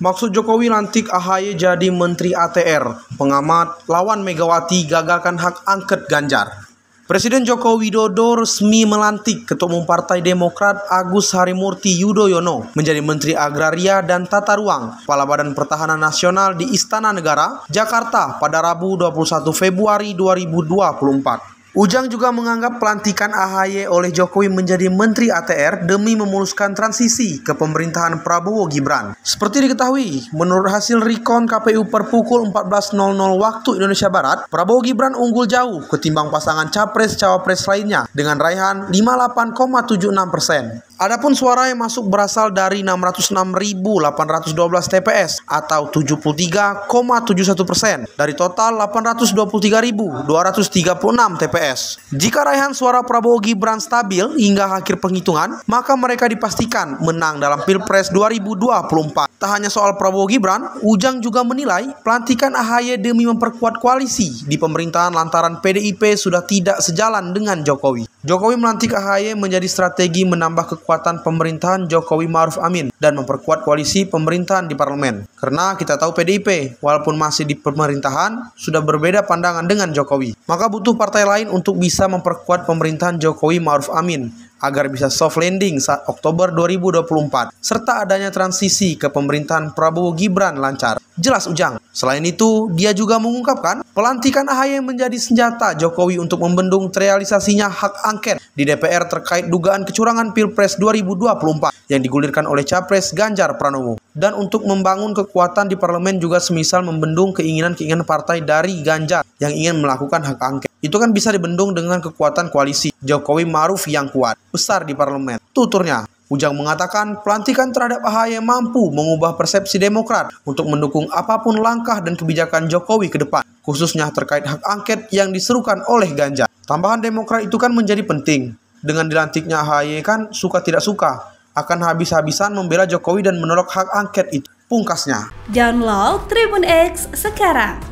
Maksud Jokowi lantik Ahaye jadi Menteri ATR, pengamat lawan Megawati gagalkan hak angket Ganjar. Presiden Joko Widodo resmi melantik Ketua Umum Partai Demokrat Agus Harimurti Yudhoyono menjadi Menteri Agraria dan Tata Ruang, Kepala Badan Pertahanan Nasional di Istana Negara, Jakarta pada Rabu 21 Februari 2024. Ujang juga menganggap pelantikan AHY oleh Jokowi menjadi Menteri ATR demi memuluskan transisi ke pemerintahan Prabowo Gibran. Seperti diketahui, menurut hasil rekon KPU per pukul 14.00 waktu Indonesia Barat, Prabowo Gibran unggul jauh ketimbang pasangan capres-cawapres lainnya dengan raihan 58,76 persen. Adapun suara yang masuk berasal dari 606.812 TPS atau 73,71 persen dari total 823.236 TPS. Jika raihan suara Prabowo Gibran stabil hingga akhir penghitungan, maka mereka dipastikan menang dalam Pilpres 2024. Tak hanya soal Prabowo Gibran, Ujang juga menilai pelantikan AHY demi memperkuat koalisi di pemerintahan lantaran PDIP sudah tidak sejalan dengan Jokowi. Jokowi melantik AHY menjadi strategi menambah kekuatan pemerintahan Jokowi Maruf Amin dan memperkuat koalisi pemerintahan di parlemen. Karena kita tahu PDIP, walaupun masih di pemerintahan, sudah berbeda pandangan dengan Jokowi. Maka butuh partai lain untuk bisa memperkuat pemerintahan Jokowi Ma'ruf Amin agar bisa soft landing saat Oktober 2024, serta adanya transisi ke pemerintahan Prabowo Gibran lancar. Jelas Ujang. Selain itu, dia juga mengungkapkan pelantikan AHY menjadi senjata Jokowi untuk membendung realisasinya hak angket di DPR terkait dugaan kecurangan Pilpres 2024 yang digulirkan oleh Capres Ganjar Pranowo. Dan untuk membangun kekuatan di parlemen juga semisal membendung keinginan-keinginan partai dari Ganjar yang ingin melakukan hak angket. Itu kan bisa dibendung dengan kekuatan koalisi Jokowi Maruf yang kuat, besar di parlemen. Tuturnya, Ujang mengatakan pelantikan terhadap AHY mampu mengubah persepsi Demokrat untuk mendukung apapun langkah dan kebijakan Jokowi ke depan, khususnya terkait hak angket yang diserukan oleh Ganjar. Tambahan Demokrat itu kan menjadi penting. Dengan dilantiknya AHY kan suka tidak suka akan habis-habisan membela Jokowi dan menolak hak angket itu. Pungkasnya. Download Tribun X sekarang